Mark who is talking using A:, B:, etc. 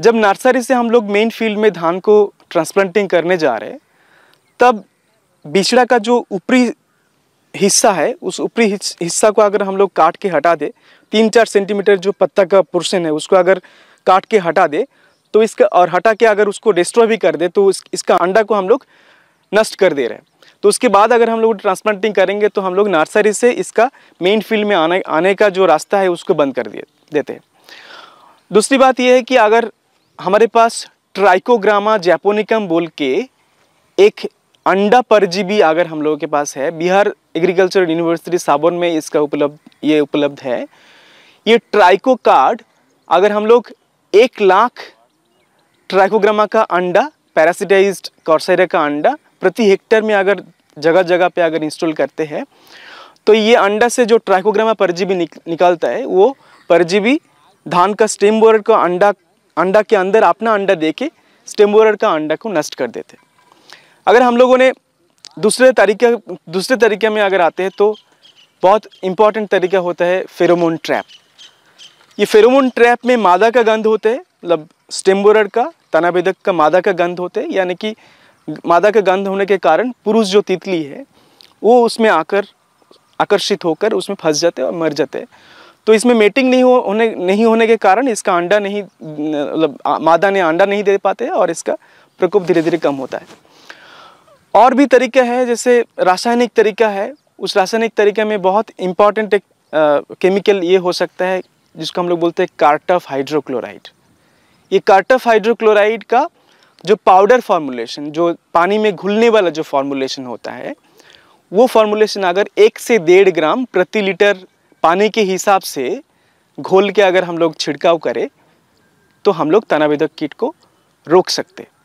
A: जब नर्सरी से हम लोग मेन फील्ड में धान को ट्रांसप्लांटिंग करने जा रहे तब बिछड़ा का जो ऊपरी हिस्सा है उस ऊपरी हिस्सा को अगर हम लोग काट के हटा दे तीन चार सेंटीमीटर जो पत्ता का पोर्शन है उसको अगर काट के हटा दे तो इसका और हटा के अगर उसको डिस्ट्रॉय भी कर दे तो इस, इसका अंडा को हम लोग नष्ट कर दे रहे हैं तो उसके बाद अगर हम लोग ट्रांसप्लांटिंग करेंगे तो हम लोग नर्सरी से इसका मेन फील्ड में आने आने का जो रास्ता है उसको बंद कर दिए देते हैं दूसरी बात यह है कि अगर हमारे पास ट्राइकोग्रामा जैपोनिकम बोल के एक अंडा परजीवी अगर हम लोगों के पास है बिहार एग्रीकल्चर यूनिवर्सिटी साबुन में इसका उपलब्ध ये उपलब्ध है ये ट्राइको कार्ड अगर हम लोग एक लाख ट्राइकोग्रामा का अंडा पैरासिटाइज कॉर्सेरा का अंडा प्रति हेक्टर में अगर जगह जगह पे अगर इंस्टॉल करते हैं तो ये अंडा से जो ट्राइकोग्रामा परजीवी निक, निकालता है वो परजीवी धान का स्टेम बोर्ड का अंडा अंडा के अंदर अपना अंडा दे के स्टेम्बोरर का अंडा को नष्ट कर देते अगर हम लोगों ने दूसरे तरीके दूसरे तरीके में अगर आते हैं तो बहुत इम्पॉर्टेंट तरीका होता है फेरोमोन ट्रैप ये फेरोमोन ट्रैप में मादा का गंध होते हैं मतलब स्टेम्बोरर का तनाभेदक का मादा का गंध होते हैं यानी कि मादा का गंध होने के कारण पुरुष जो तितली है वो उसमें आकर आकर्षित होकर उसमें फंस जाते और मर जाते हैं तो इसमें मेटिंग नहीं हो होने नहीं होने के कारण इसका अंडा नहीं मतलब मादा ने अंडा नहीं दे पाते और इसका प्रकोप धीरे धीरे कम होता है और भी तरीका है जैसे रासायनिक तरीका है उस रासायनिक तरीके में बहुत इम्पॉर्टेंट एक केमिकल ये हो सकता है जिसको हम लोग बोलते हैं कार्टफ हाइड्रोक्लोराइड ये कार्टफ हाइड्रोक्लोराइड का जो पाउडर फॉर्मुलेशन जो पानी में घुलने वाला जो फॉर्मुलेशन होता है वो फॉर्मुलेशन अगर एक से डेढ़ ग्राम प्रति लीटर पानी के हिसाब से घोल के अगर हम लोग छिड़काव करें तो हम लोग तनावेदक कीट को रोक सकते